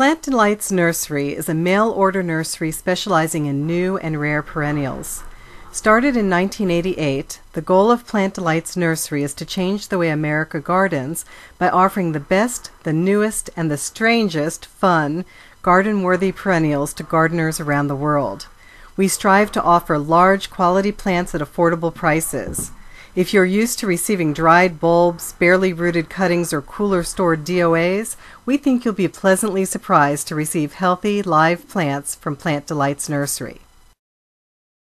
Plant Delights Nursery is a mail order nursery specializing in new and rare perennials. Started in 1988, the goal of Plant Delights Nursery is to change the way America gardens by offering the best, the newest, and the strangest fun, garden worthy perennials to gardeners around the world. We strive to offer large, quality plants at affordable prices. If you're used to receiving dried bulbs, barely rooted cuttings, or cooler stored DOAs, we think you'll be pleasantly surprised to receive healthy, live plants from Plant Delights Nursery.